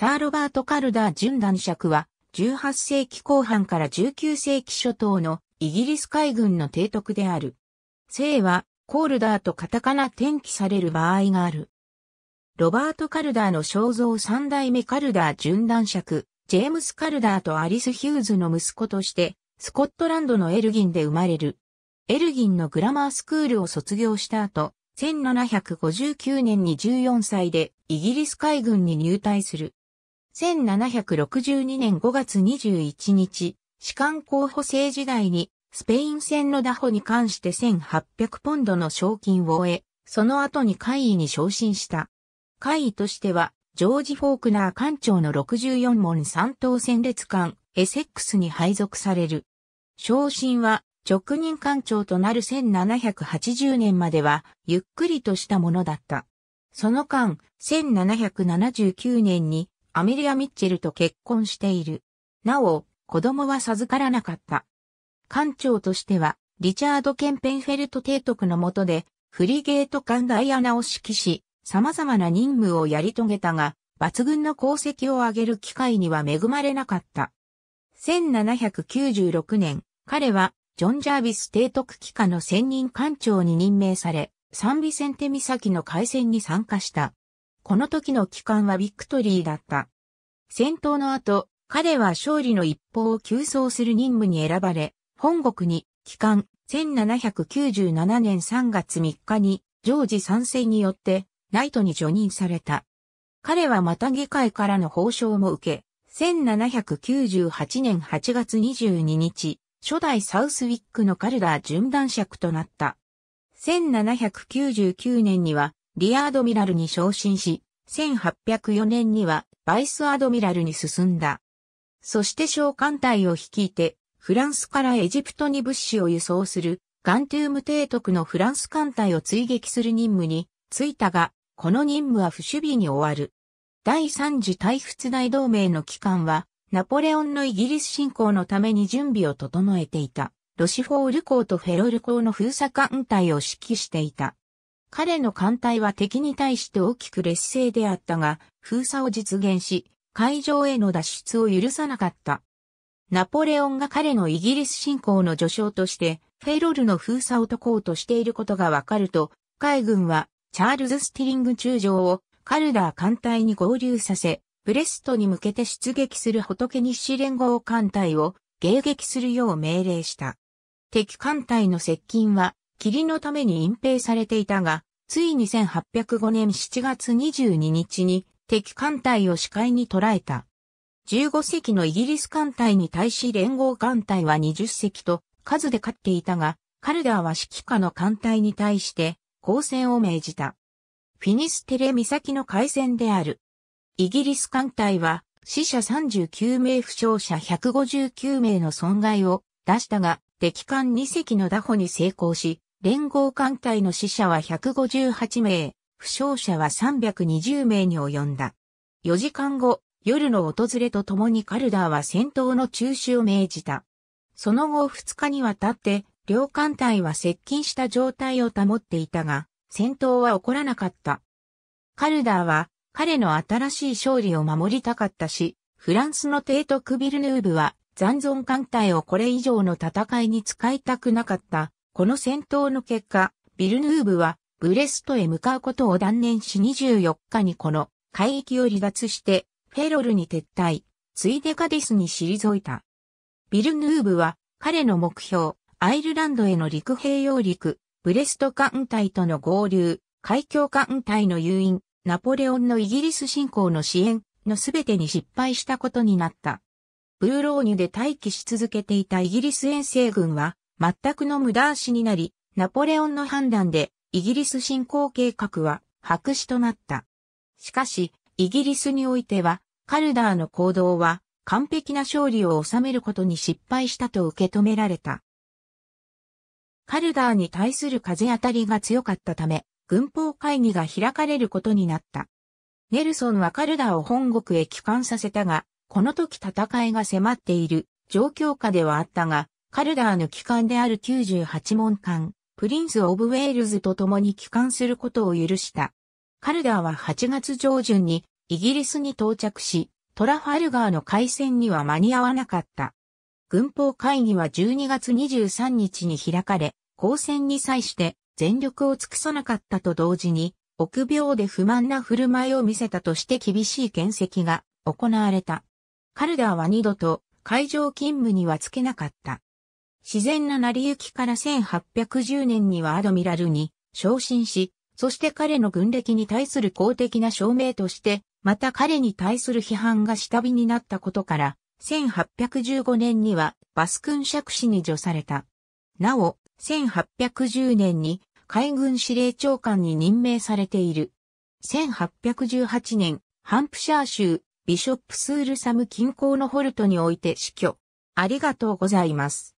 サー・ロバート・カルダー準男爵は、18世紀後半から19世紀初頭のイギリス海軍の提督である。姓は、コールダーとカタカナ転記される場合がある。ロバート・カルダーの肖像三代目カルダー準男爵、ジェームス・カルダーとアリス・ヒューズの息子として、スコットランドのエルギンで生まれる。エルギンのグラマースクールを卒業した後、1759年に14歳でイギリス海軍に入隊する。1762年5月21日、士官候補生時代に、スペイン戦の打捕に関して1800ポンドの賞金を得、その後に会議に昇進した。会議としては、ジョージ・フォークナー艦長の64門3等戦列艦、エセックスに配属される。昇進は、直任艦長となる1780年までは、ゆっくりとしたものだった。その間、1779年にアメリア・ミッチェルと結婚している。なお、子供は授からなかった。艦長としては、リチャード・ケンペンフェルト提督の下で、フリゲート艦ダイアナを指揮し、様々な任務をやり遂げたが、抜群の功績を上げる機会には恵まれなかった。1796年、彼は、ジョン・ジャービス提督機関の専任艦長に任命され、サンビセンテ岬の海戦に参加した。この時の帰還はビクトリーだった。戦闘の後、彼は勝利の一方を急走する任務に選ばれ、本国に帰還1797年3月3日にジョージ参戦によってナイトに除任された。彼はまた議会からの報奨も受け、1798年8月22日、初代サウスウィックのカルダー準爵となった。1799年にはリアードミラルに昇進し、1804年にはバイスアドミラルに進んだ。そして召喚隊を率いて、フランスからエジプトに物資を輸送するガントゥーム提督のフランス艦隊を追撃する任務に就いたが、この任務は不守備に終わる。第三次大仏大同盟の期間は、ナポレオンのイギリス侵攻のために準備を整えていた、ロシフォール港とフェロル港の封鎖艦隊を指揮していた。彼の艦隊は敵に対して大きく劣勢であったが、封鎖を実現し、海上への脱出を許さなかった。ナポレオンが彼のイギリス侵攻の序章として、フェロルの封鎖を解こうとしていることがわかると、海軍はチャールズ・スティリング中将をカルダー艦隊に合流させ、ブレストに向けて出撃する仏西連合艦隊を迎撃するよう命令した。敵艦隊の接近は霧のために隠蔽されていたが、ついに1805年7月22日に敵艦隊を視界に捉えた。15隻のイギリス艦隊に対し連合艦隊は20隻と数で勝っていたが、カルダーは指揮下の艦隊に対して抗戦を命じた。フィニステレ岬の海戦である。イギリス艦隊は死者39名負傷者159名の損害を出したが、敵艦2隻の打破に成功し、連合艦隊の死者は158名、負傷者は320名に及んだ。4時間後、夜の訪れとともにカルダーは戦闘の中止を命じた。その後2日にわたって、両艦隊は接近した状態を保っていたが、戦闘は起こらなかった。カルダーは、彼の新しい勝利を守りたかったし、フランスの都クビルヌーブは、残存艦隊をこれ以上の戦いに使いたくなかった。この戦闘の結果、ビルヌーブはブレストへ向かうことを断念し24日にこの海域を離脱してフェロルに撤退、ついでカディスに退いた。ビルヌーブは彼の目標、アイルランドへの陸平洋陸、ブレスト艦隊との合流、海峡艦隊の誘引、ナポレオンのイギリス侵攻の支援の全てに失敗したことになった。ブーローニュで待機し続けていたイギリス遠征軍は、全くの無駄足になり、ナポレオンの判断でイギリス侵攻計画は白紙となった。しかし、イギリスにおいては、カルダーの行動は完璧な勝利を収めることに失敗したと受け止められた。カルダーに対する風当たりが強かったため、軍法会議が開かれることになった。ネルソンはカルダーを本国へ帰還させたが、この時戦いが迫っている状況下ではあったが、カルダーの機関である98門艦、プリンス・オブ・ウェールズと共に帰還することを許した。カルダーは8月上旬にイギリスに到着し、トラファルガーの海戦には間に合わなかった。軍法会議は12月23日に開かれ、交戦に際して全力を尽くさなかったと同時に、臆病で不満な振る舞いを見せたとして厳しい見責が行われた。カルダーは二度と会場勤務にはつけなかった。自然な成り行きから1810年にはアドミラルに昇進し、そして彼の軍歴に対する公的な証明として、また彼に対する批判が下火になったことから、1815年にはバスクン爵士に除された。なお、1810年に海軍司令長官に任命されている。1818年、ハンプシャー州、ビショップスールサム近郊のホルトにおいて死去。ありがとうございます。